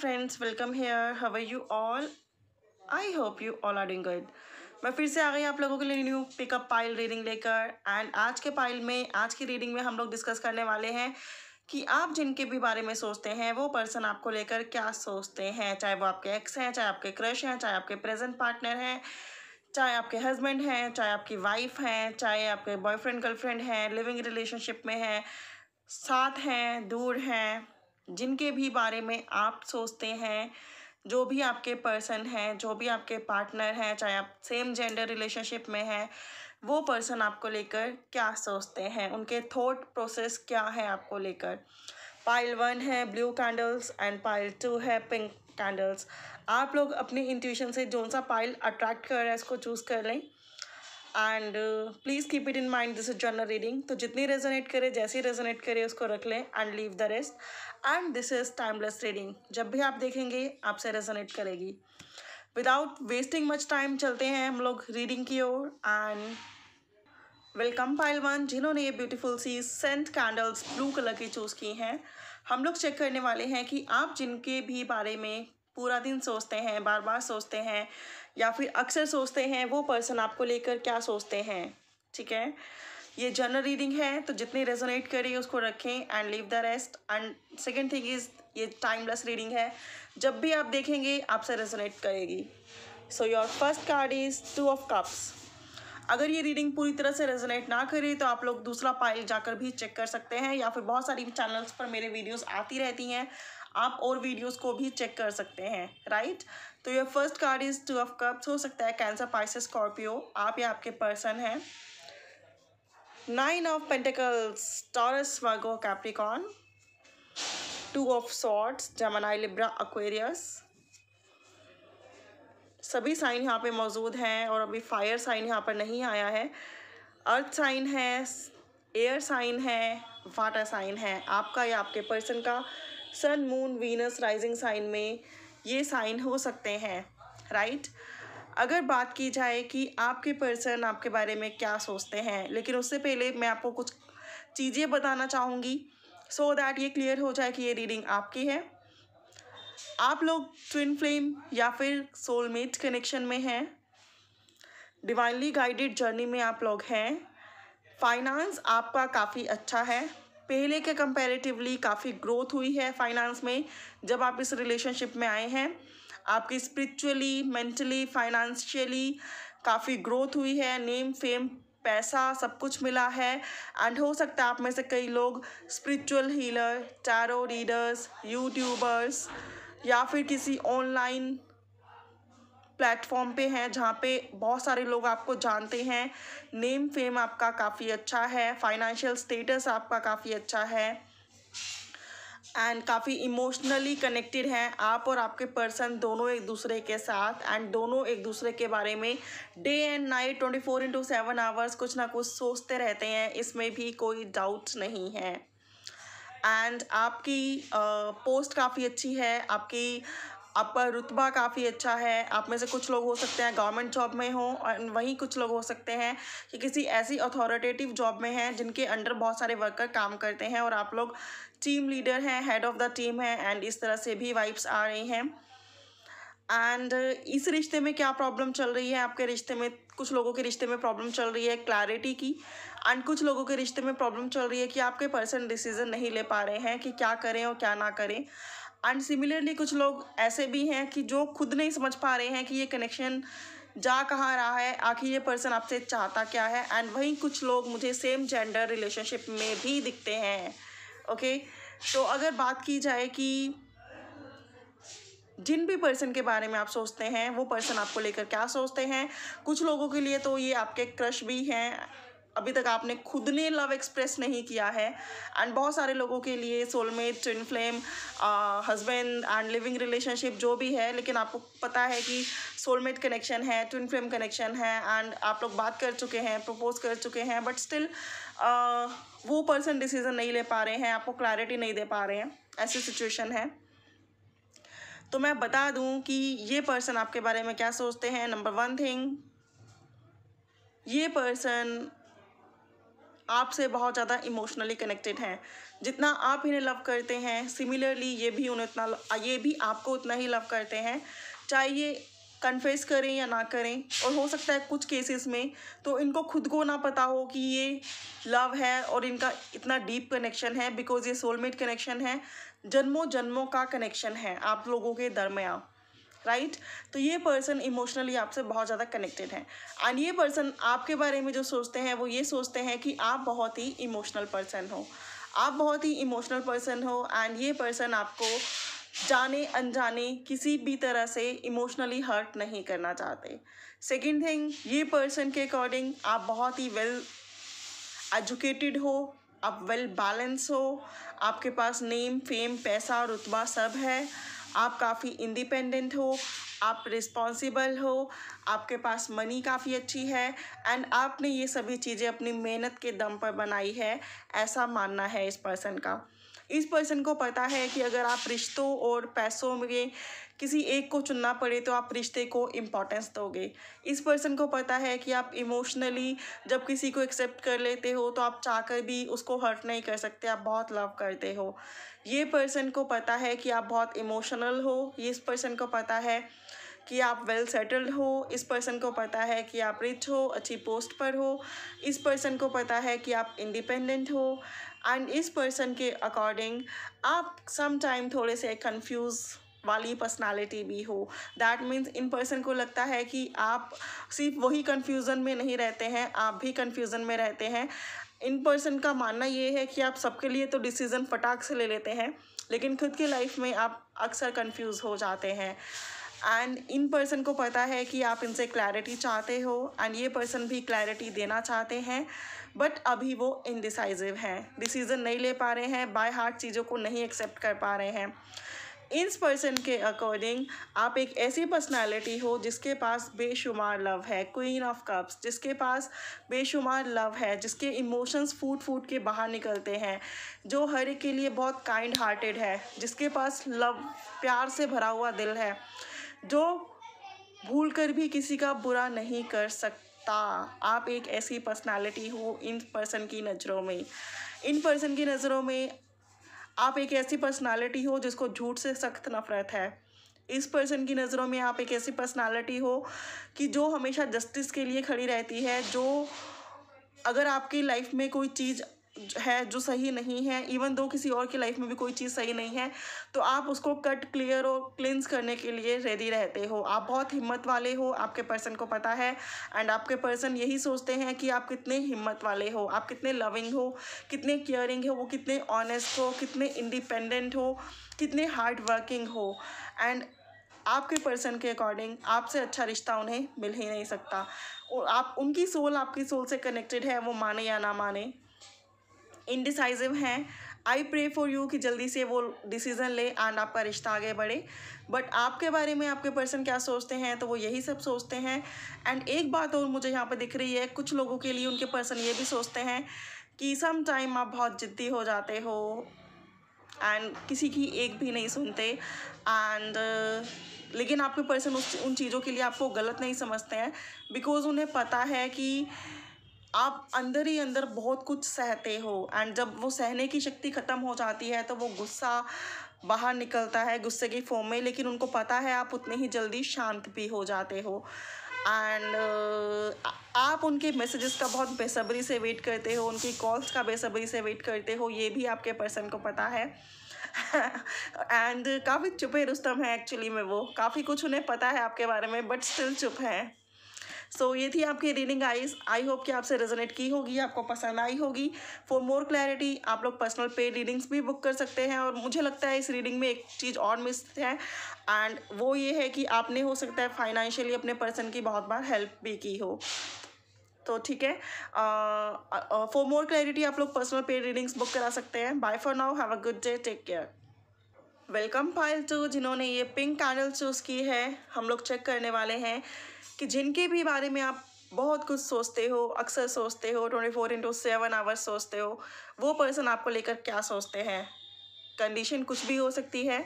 Friends welcome here how how you all I hope you all are are good मैं फिर से आ गई आप लोगों के लिए न्यू पिकअप पाइल रीडिंग लेकर एंड आज के पाइल में आज की रीडिंग में हम लोग डिस्कस करने वाले हैं कि आप जिनके भी बारे में सोचते हैं वो पर्सन आपको लेकर क्या सोचते हैं चाहे वो आपके एक्स हैं चाहे आपके क्रश हैं चाहे आपके प्रेजेंट पार्टनर हैं चाहे आपके हस्बैंड हैं चाहे आपकी वाइफ हैं चाहे आपके बॉयफ्रेंड गर्लफ्रेंड हैं लिविंग रिलेशनशिप में हैं साथ हैं दूर हैं जिनके भी बारे में आप सोचते हैं जो भी आपके पर्सन हैं जो भी आपके पार्टनर हैं चाहे आप सेम जेंडर रिलेशनशिप में हैं वो पर्सन आपको लेकर क्या सोचते हैं उनके थॉट प्रोसेस क्या है आपको लेकर पाइल वन है blue candles and pile two है पिंक कैंडल्स आप लोग अपने इंट्यूशन से जो सा पाइल अट्रैक्ट कर रहा है इसको चूज़ कर लें and please keep it in mind this is general reading तो जितनी रेजोनेट करे जैसी रेजोनेट करे उसको रख लें and leave the rest and this is timeless reading जब भी आप देखेंगे आपसे रेजोनेट करेगी विदाउट वेस्टिंग मच टाइम चलते हैं हम लोग रीडिंग की ओर एंड वेलकम फाइल वन जिन्होंने ये ब्यूटीफुल सी सेंट कैंडल्स ब्लू कलर की चूज़ की हैं हम लोग चेक करने वाले हैं कि आप जिनके भी बारे में पूरा दिन सोचते हैं बार बार सोचते हैं या फिर अक्सर सोचते हैं वो पर्सन आपको लेकर क्या सोचते हैं ठीक है ये जनरल रीडिंग है तो जितनी रेजोनेट करे उसको रखें and leave the rest and second thing is ये टाइमलेस रीडिंग है जब भी आप देखेंगे आपसे रेजोनेट करेगी so your first card is two of cups अगर ये रीडिंग पूरी तरह से रेजोनेट ना करे तो आप लोग दूसरा पाइल जाकर भी चेक कर सकते हैं या फिर बहुत सारी चैनल्स पर मेरे वीडियोस आती रहती हैं आप और वीडियोस को भी चेक कर सकते हैं राइट तो your first card is two of cups हो सकता है कैंसर पाइस स्कॉर्पियो आप या आपके पर्सन हैं Nine of Pentacles, Taurus, Virgo, Capricorn. Two of Swords, Gemini, Libra, Aquarius. सभी साइन यहाँ पे मौजूद हैं और अभी फायर साइन यहाँ पर नहीं आया है अर्थ साइन है एयर साइन है वाटर साइन है आपका या आपके पर्सन का sun moon Venus rising sign में ये साइन हो सकते हैं राइट right? अगर बात की जाए कि आपके पर्सन आपके बारे में क्या सोचते हैं लेकिन उससे पहले मैं आपको कुछ चीज़ें बताना चाहूँगी सो so दैट ये क्लियर हो जाए कि ये रीडिंग आपकी है आप लोग ट्विन फ्लेम या फिर सोलमेट कनेक्शन में हैं डिवाइनली गाइडेड जर्नी में आप लोग हैं फाइनेंस आपका काफ़ी अच्छा है पहले के कंपैरेटिवली काफ़ी ग्रोथ हुई है फाइनेंस में जब आप इस रिलेशनशिप में आए हैं आपकी स्पिरिचुअली मेंटली फाइनेंशियली काफ़ी ग्रोथ हुई है नेम फेम पैसा सब कुछ मिला है एंड हो सकता है आप में से कई लोग spiritual healer tarot readers YouTubers या फिर किसी ऑनलाइन प्लेटफॉर्म पे हैं जहाँ पे बहुत सारे लोग आपको जानते हैं नेम फेम आपका काफ़ी अच्छा है फाइनेंशियल स्टेटस आपका काफ़ी अच्छा है एंड काफ़ी इमोशनली कनेक्टेड हैं आप और आपके पर्सन दोनों एक दूसरे के साथ एंड दोनों एक दूसरे के बारे में day and night twenty four into seven hours कुछ ना कुछ सोचते रहते हैं इसमें भी कोई डाउट नहीं है एंड आपकी पोस्ट काफ़ी अच्छी है आपकी आपका रुतबा काफ़ी अच्छा है आप में से कुछ लोग हो सकते हैं गवर्नमेंट जॉब में हो और वहीं कुछ लोग हो सकते हैं कि किसी ऐसी अथॉरिटेटिव जॉब में हैं जिनके अंडर बहुत सारे वर्कर काम करते हैं और आप लोग टीम लीडर हैं हेड ऑफ़ द टीम हैं एंड इस तरह से भी वाइब्स आ रही हैं एंड इस रिश्ते में क्या प्रॉब्लम चल रही है आपके रिश्ते में कुछ लोगों के रिश्ते में प्रॉब्लम चल रही है क्लैरिटी की एंड कुछ लोगों के रिश्ते में प्रॉब्लम चल रही है कि आपके पर्सन डिसीजन नहीं ले पा रहे हैं कि क्या करें और क्या ना करें एंड सिमिलरली कुछ लोग ऐसे भी हैं कि जो खुद नहीं समझ पा रहे हैं कि ये कनेक्शन जा कहाँ रहा है आखिर ये पर्सन आपसे चाहता क्या है एंड वहीं कुछ लोग मुझे सेम जेंडर रिलेशनशिप में भी दिखते हैं ओके okay? तो अगर बात की जाए कि जिन भी पर्सन के बारे में आप सोचते हैं वो पर्सन आपको लेकर क्या सोचते हैं कुछ लोगों के लिए तो ये आपके क्रश भी हैं अभी तक आपने खुद ने लव एक्सप्रेस नहीं किया है एंड बहुत सारे लोगों के लिए soulmate twin flame husband and living relationship जो भी है लेकिन आपको पता है कि सोलमेट कनेक्शन है ट्विन फ्लेम कनेक्शन है एंड आप लोग बात कर चुके हैं प्रपोज कर चुके हैं बट स्टिल uh, वो पर्सन डिसीजन नहीं ले पा रहे हैं आपको क्लैरिटी नहीं दे पा रहे हैं ऐसी सिचुएशन है तो मैं बता दूं कि ये पर्सन आपके बारे में क्या सोचते हैं नंबर वन थिंग ये पर्सन आपसे बहुत ज़्यादा इमोशनली कनेक्टेड हैं जितना आप इन्हें लव करते हैं सिमिलरली ये भी उन्हें उतना ये भी आपको उतना ही लव करते हैं चाहे ये कन्फेस करें या ना करें और हो सकता है कुछ केसेस में तो इनको खुद को ना पता हो कि ये लव है और इनका इतना डीप कनेक्शन है बिकॉज ये सोलमेट कनेक्शन है जन्मों जन्मों का कनेक्शन है आप लोगों के दरमियाँ राइट तो ये पर्सन इमोशनली आपसे बहुत ज़्यादा कनेक्टेड है एंड ये पर्सन आपके बारे में जो सोचते हैं वो ये सोचते हैं कि आप बहुत ही इमोशनल पर्सन हो आप बहुत ही इमोशनल पर्सन हो एंड ये पर्सन आपको जाने अनजाने किसी भी तरह से इमोशनली हर्ट नहीं करना चाहते सेकेंड थिंग ये पर्सन के अकॉर्डिंग आप बहुत ही वेल एजुकेटेड हो आप वेल बैलेंस हो आपके पास नेम फेम पैसा रुतबा सब है आप काफ़ी इंडिपेंडेंट हो आप रिस्पॉन्सिबल हो आपके पास मनी काफ़ी अच्छी है एंड आपने ये सभी चीज़ें अपनी मेहनत के दम पर बनाई है ऐसा मानना है इस पर्सन का इस पर्सन को पता है कि अगर आप रिश्तों और पैसों में किसी एक को चुनना पड़े तो आप रिश्ते को इम्पोर्टेंस दोगे इस पर्सन को पता है कि आप इमोशनली जब किसी को एक्सेप्ट कर लेते हो तो आप चाहकर भी उसको हर्ट नहीं कर सकते आप बहुत लव करते हो ये पर्सन को पता है कि आप बहुत इमोशनल हो इस पर्सन को पता है कि आप वेल well सेटल्ड हो इस पर्सन को पता है कि आप रिच हो अच्छी पोस्ट पर हो इस पर्सन को पता है कि आप इंडिपेंडेंट हो एंड इस पर्सन के अकॉर्डिंग आप सम टाइम थोड़े से कंफ्यूज वाली पर्सनालिटी भी हो दैट मीन्स इन पर्सन को लगता है कि आप सिर्फ वही कन्फ्यूज़न में नहीं रहते हैं आप भी कन्फ्यूज़न में रहते हैं इन पर्सन का मानना ये है कि आप सबके लिए तो डिसीज़न फटाक से ले लेते हैं लेकिन खुद की लाइफ में आप अक्सर कंफ्यूज हो जाते हैं एंड इन पर्सन को पता है कि आप इनसे क्लैरिटी चाहते हो एंड ये पर्सन भी क्लैरिटी देना चाहते हैं बट अभी वो इनडिसाइजिव हैं डिसीज़न नहीं ले पा रहे हैं बाय हार्ट चीज़ों को नहीं एक्सेप्ट कर पा रहे हैं इस पर्सन के अकॉर्डिंग आप एक ऐसी पर्सनालिटी हो जिसके पास बेशुमार लव है क्वीन ऑफ कप्स जिसके पास बेशुमार लव है जिसके इमोशंस फूट फूट के बाहर निकलते हैं जो हर एक के लिए बहुत काइंड हार्टेड है जिसके पास लव प्यार से भरा हुआ दिल है जो भूल कर भी किसी का बुरा नहीं कर सकता आप एक ऐसी पर्सनालिटी हो इन पर्सन की नज़रों में इन पर्सन की नज़रों में आप एक ऐसी पर्सनालिटी हो जिसको झूठ से सख्त नफरत है इस पर्सन की नज़रों में आप एक ऐसी पर्सनालिटी हो कि जो हमेशा जस्टिस के लिए खड़ी रहती है जो अगर आपकी लाइफ में कोई चीज़ है जो सही नहीं है इवन दो किसी और की लाइफ में भी कोई चीज़ सही नहीं है तो आप उसको कट क्लियर और क्लिनस करने के लिए रेडी रहते हो आप बहुत हिम्मत वाले हो आपके पर्सन को पता है एंड आपके पर्सन यही सोचते हैं कि आप कितने हिम्मत वाले हो आप कितने लविंग हो कितने केयरिंग हो वो कितने ऑनेस्ट हो कितने इंडिपेंडेंट हो कितने हार्ड वर्किंग हो एंड आपके पर्सन के अकॉर्डिंग आपसे अच्छा रिश्ता उन्हें मिल ही नहीं सकता और आप उनकी सोल आपकी सोल से कनेक्टेड है वो माने या ना माने इनडिसाइजिव हैं आई प्रे फॉर यू कि जल्दी से वो डिसीज़न ले एंड आपका रिश्ता आगे बढ़े बट आपके बारे में आपके पर्सन क्या सोचते हैं तो वो यही सब सोचते हैं एंड एक बात और मुझे यहाँ पर दिख रही है कुछ लोगों के लिए उनके पर्सन ये भी सोचते हैं कि सम टाइम आप बहुत ज़िद्दी हो जाते हो एंड किसी की एक भी नहीं सुनते एंड uh, लेकिन आपके पर्सन उस उन चीज़ों के लिए आपको गलत नहीं समझते हैं बिकॉज़ उन्हें पता है कि आप अंदर ही अंदर बहुत कुछ सहते हो एंड जब वो सहने की शक्ति ख़त्म हो जाती है तो वो गुस्सा बाहर निकलता है गुस्से की फॉर्म में लेकिन उनको पता है आप उतने ही जल्दी शांत भी हो जाते हो एंड uh, आप उनके मैसेजेस का बहुत बेसब्री से वेट करते हो उनकी कॉल्स का बेसब्री से वेट करते हो ये भी आपके पर्सन को पता है एंड काफ़ी चुपे रुस्तम है एक्चुअली में वो काफ़ी कुछ उन्हें पता है आपके बारे में बट स्टिल चुप हैं सो so, ये थी आपकी रीडिंग आईज आई होप कि आपसे रेजोनेट की होगी आपको पसंद आई होगी फॉर मोर क्लैरिटी आप लोग पर्सनल पे रीडिंग्स भी बुक कर सकते हैं और मुझे लगता है इस रीडिंग में एक चीज़ और मिस है एंड वो ये है कि आपने हो सकता है फाइनेंशियली अपने पर्सन की बहुत बार हेल्प भी की हो तो ठीक है फॉर मोर क्लैरिटी आप लोग पर्सनल पेड रीडिंग्स बुक करा सकते हैं bye for now have a good day take care welcome pile two जिन्होंने ये पिंक कैंडल चूज़ की है हम लोग चेक करने वाले हैं कि जिनके भी बारे में आप बहुत कुछ सोचते हो अक्सर सोचते हो twenty four into seven hours सोचते हो वो पर्सन आपको लेकर क्या सोचते हैं कंडीशन कुछ भी हो सकती है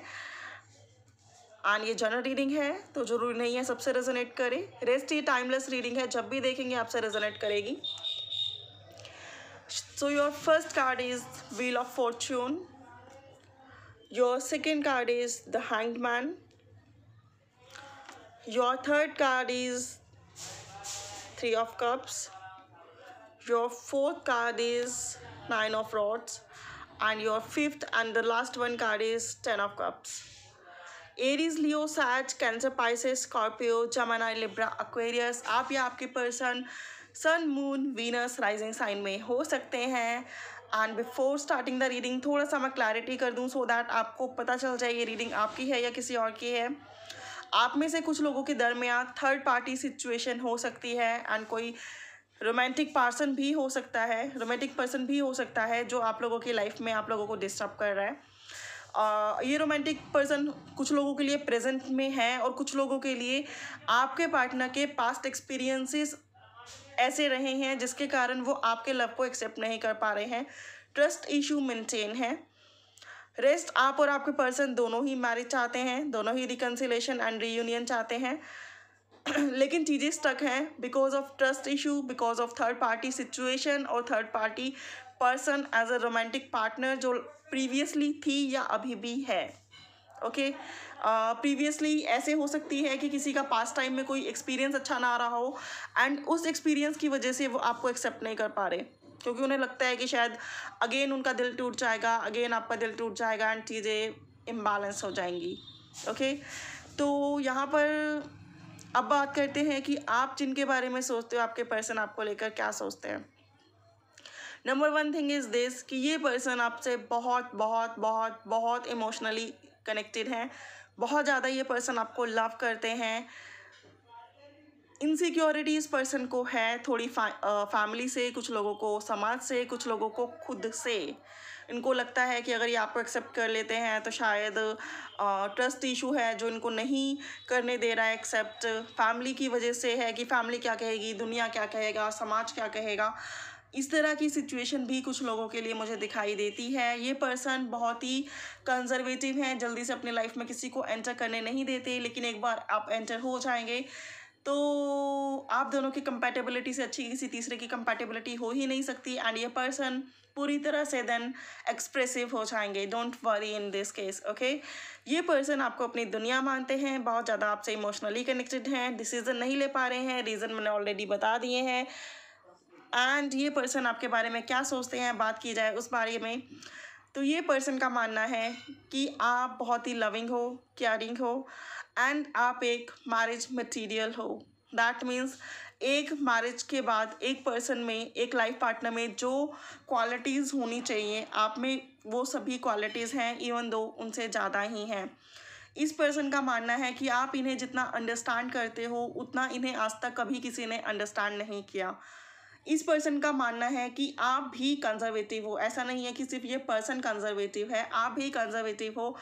आन ये जनरल रीडिंग है तो जरूरी नहीं है सबसे रेजोनेट करे रेस्ट ही टाइमलेस रीडिंग है जब भी देखेंगे आपसे रेजोनेट करेगी so your first card is wheel of fortune your second card is the hanged Your third card is Three of Cups. Your fourth card is Nine of Rods. And your fifth and the last one card is Ten of Cups. Aries Leo सैच Cancer Pisces Scorpio Gemini Libra Aquarius आप या आपके person sun moon Venus rising sign में हो सकते हैं and before starting the reading थोड़ा सा मैं क्लैरिटी कर दूं सो so दैट आपको पता चल जाए ये रीडिंग आपकी है या किसी और की है आप में से कुछ लोगों के दरमियान थर्ड पार्टी सिचुएशन हो सकती है एंड कोई रोमांटिक पर्सन भी हो सकता है रोमांटिक पर्सन भी हो सकता है जो आप लोगों की लाइफ में आप लोगों को डिस्टर्ब कर रहा है आ, ये रोमांटिक पर्सन कुछ लोगों के लिए प्रेजेंट में है और कुछ लोगों के लिए आपके पार्टनर के पास्ट एक्सपीरियंसेस ऐसे रहे हैं जिसके कारण वो आपके लव को एक्सेप्ट नहीं कर पा रहे हैं ट्रस्ट इशू मेंटेन है रेस्ट आप और आपके पर्सन दोनों ही मैरिज चाहते हैं दोनों ही रिकन्सिलेशन एंड रीयूनियन चाहते हैं लेकिन चीज़ें स्टक हैं because of trust issue because of third party situation और third party person as a romantic partner जो प्रीवियसली थी या अभी भी है ओके प्रीवियसली uh, ऐसे हो सकती है कि किसी का पास टाइम में कोई एक्सपीरियंस अच्छा ना आ रहा हो एंड उस एक्सपीरियंस की वजह से वो आपको एक्सेप्ट नहीं कर पा रहे क्योंकि उन्हें लगता है कि शायद अगेन उनका दिल टूट जाएगा अगेन आपका दिल टूट जाएगा एंड चीज़ें इम्बैलेंस हो जाएंगी ओके तो यहाँ पर अब बात करते हैं कि आप जिनके बारे में सोचते हो आपके पर्सन आपको लेकर क्या सोचते हैं number one thing is this कि ये पर्सन आपसे बहुत बहुत बहुत बहुत इमोशनली कनेक्टेड हैं बहुत ज़्यादा ये पर्सन आपको लव करते हैं इनसिक्योरिटीज़ पर्सन को है थोड़ी फा, फैमिली से कुछ लोगों को समाज से कुछ लोगों को खुद से इनको लगता है कि अगर ये आपको एक्सेप्ट कर लेते हैं तो शायद ट्रस्ट इशू है जो इनको नहीं करने दे रहा है एक्सेप्ट फैमिली की वजह से है कि फैमिली क्या कहेगी दुनिया क्या कहेगा समाज क्या कहेगा इस तरह की सिचुएशन भी कुछ लोगों के लिए मुझे दिखाई देती है ये पर्सन बहुत ही कंजर्वेटिव हैं जल्दी से अपनी लाइफ में किसी को एंटर करने नहीं देते लेकिन एक बार आप एंटर हो जाएंगे तो आप दोनों की कंपैटिबिलिटी से अच्छी किसी तीसरे की कंपैटिबिलिटी हो ही नहीं सकती एंड ये पर्सन पूरी तरह से देन एक्सप्रेसिव हो जाएंगे don't worry in this case okay ये पर्सन आपको अपनी दुनिया मानते हैं बहुत ज़्यादा आपसे इमोशनली कनेक्टेड हैं डिसीज़न नहीं ले पा रहे हैं रीज़न मैंने ऑलरेडी बता दिए हैं एंड ये पर्सन आपके बारे में क्या सोचते हैं बात की जाए उस बारे में तो ये पर्सन का मानना है कि आप बहुत ही लविंग हो केयरिंग हो एंड आप एक मैरिज मटेरियल हो दैट मीन्स एक मैरिज के बाद एक पर्सन में एक लाइफ पार्टनर में जो क्वालिटीज़ होनी चाहिए आप में वो सभी क्वालिटीज़ हैं इवन दो उनसे ज़्यादा ही हैं इस पर्सन का मानना है कि आप इन्हें जितना अंडरस्टैंड करते हो उतना इन्हें आज तक कभी किसी ने अंडरस्टैंड नहीं किया इस पर्सन का मानना है कि आप भी कंजर्वेटिव हो ऐसा नहीं है कि सिर्फ ये पर्सन कंजर्वेटिव है आप भी कंजर्वेटिव हो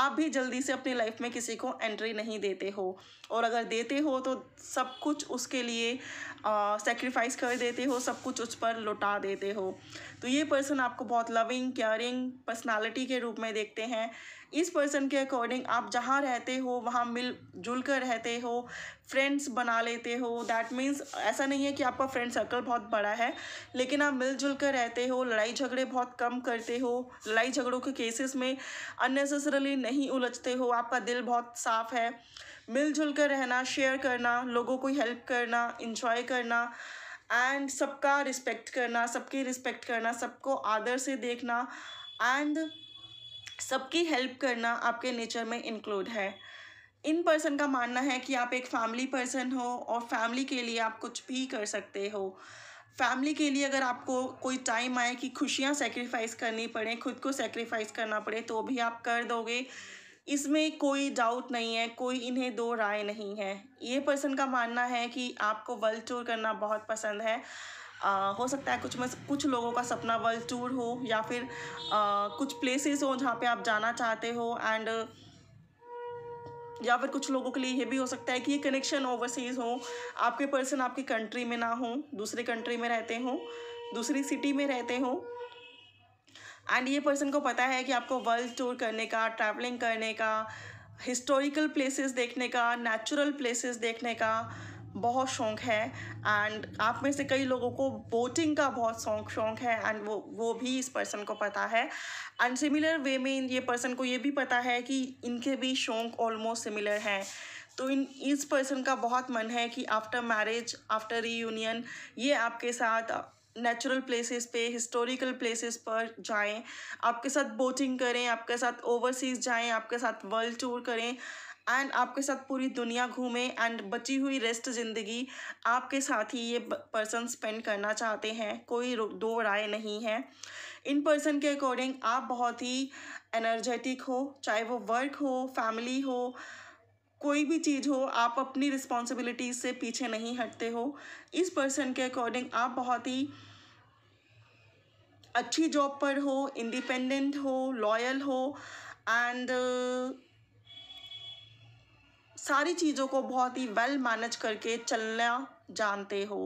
आप भी जल्दी से अपनी लाइफ में किसी को एंट्री नहीं देते हो और अगर देते हो तो सब कुछ उसके लिए सेक्रीफाइस कर देते हो सब कुछ उस पर लौटा देते हो तो ये पर्सन आपको बहुत लविंग केयरिंग पर्सनैलिटी के रूप में देखते हैं इस पर्सन के अकॉर्डिंग आप जहाँ रहते हो वहाँ मिल जुल कर रहते हो फ्रेंड्स बना लेते हो दैट मीन्स ऐसा नहीं है कि आपका फ्रेंड सर्कल बहुत बड़ा है लेकिन आप मिलजुल कर रहते हो लड़ाई झगड़े बहुत कम करते हो लड़ाई झगड़ों के केसेस में अननेसेसरली नहीं उलझते हो आपका दिल बहुत साफ है मिलजुल कर रहना शेयर करना लोगों को हेल्प करना इंजॉय करना एंड सबका रिस्पेक्ट करना सबकी रिस्पेक्ट करना सबको आदर से देखना एंड सबकी हेल्प करना आपके नेचर में इंक्लूड है इन पर्सन का मानना है कि आप एक फैमिली पर्सन हो और फैमिली के लिए आप कुछ भी कर सकते हो फैमिली के लिए अगर आपको कोई टाइम आए कि खुशियाँ सेक्रीफाइस करनी पड़े खुद को सेक्रीफाइस करना पड़े तो भी आप कर दोगे इसमें कोई डाउट नहीं है कोई इन्हें दो राय नहीं है ये पर्सन का मानना है कि आपको वर्ल्ड टूर करना बहुत पसंद है आ, हो सकता है कुछ में कुछ लोगों का सपना वर्ल्ड टूर हो या फिर आ, कुछ प्लेसेस हो जहाँ पे आप जाना चाहते हो एंड या फिर कुछ लोगों के लिए ये भी हो सकता है कि ये कनेक्शन ओवरसीज़ हो आपके पर्सन आपकी कंट्री में ना हो दूसरे कंट्री में रहते हो दूसरी सिटी में रहते हो एंड ये पर्सन को पता है कि आपको वर्ल्ड टूर करने का ट्रैवलिंग करने का हिस्टोरिकल प्लेसेस देखने का नेचुरल प्लेसेस देखने का बहुत शौक है एंड आप में से कई लोगों को बोटिंग का बहुत शौक शौक है एंड वो वो भी इस पर्सन को पता है एंड सिमिलर वे में ये पर्सन को ये भी पता है कि इनके भी शौक ऑलमोस्ट सिमिलर हैं तो इन इस पर्सन का बहुत मन है कि आफ्टर मैरिज आफ्टर रीयूनियन ये आपके साथ नेचुरल प्लेसेस पे हिस्टोरिकल प्लेसेस पर जाएं आपके साथ बोटिंग करें आपके साथ ओवरसीज़ जाएं आपके साथ वर्ल्ड टूर करें एंड आपके साथ पूरी दुनिया घूमे एंड बची हुई रेस्ट ज़िंदगी आपके साथ ही ये पर्सन स्पेंड करना चाहते हैं कोई दो राय नहीं है इन पर्सन के अकॉर्डिंग आप बहुत ही एनर्जेटिक हो चाहे वो वर्क हो फैमिली हो कोई भी चीज़ हो आप अपनी रिस्पॉन्सिबिलिटीज से पीछे नहीं हटते हो इस पर्सन के अकॉर्डिंग आप बहुत ही अच्छी जॉब पर हो इंडिपेंडेंट हो लॉयल हो एंड सारी चीज़ों को बहुत ही वेल मैनेज करके चलना जानते हो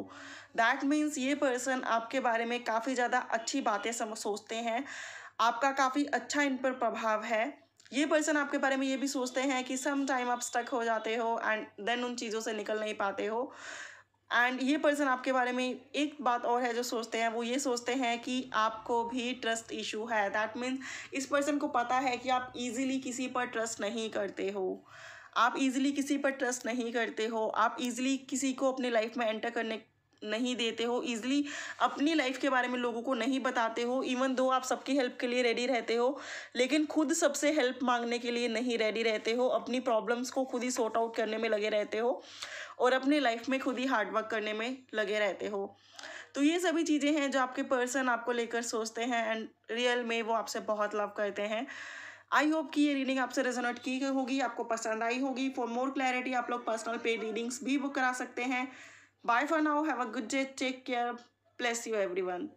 दैट मीन्स ये पर्सन आपके बारे में काफ़ी ज़्यादा अच्छी बातें सोचते हैं आपका काफ़ी अच्छा इन पर प्रभाव है ये पर्सन आपके बारे में ये भी सोचते हैं कि सम टाइम आप स्टक हो जाते हो एंड देन उन चीज़ों से निकल नहीं पाते हो एंड ये पर्सन आपके बारे में एक बात और है जो सोचते हैं वो ये सोचते हैं कि आपको भी ट्रस्ट इशू है दैट मीन्स इस पर्सन को पता है कि आप इजीली किसी पर ट्रस्ट नहीं करते हो आप इजीली किसी पर ट्रस्ट नहीं करते हो आप इजीली किसी को अपने लाइफ में एंटर करने नहीं देते हो इजीली अपनी लाइफ के बारे में लोगों को नहीं बताते हो इवन दो आप सबकी हेल्प के लिए रेडी रहते हो लेकिन खुद सबसे हेल्प मांगने के लिए नहीं रेडी रहते हो अपनी प्रॉब्लम्स को खुद ही सॉर्ट आउट करने में लगे रहते हो और अपनी लाइफ में खुद ही हार्डवर्क करने में लगे रहते हो तो ये सभी चीज़ें हैं जो आपके पर्सन आपको लेकर सोचते हैं एंड रियल में वो आपसे बहुत लव करते हैं आई होप कि ये रीडिंग आपसे रेजोनेट की होगी आपको पसंद आई होगी फॉर मोर क्लैरिटी आप लोग पर्सनल पे रीडिंग्स भी बुक करा सकते हैं bye for now have a good day take care bless you one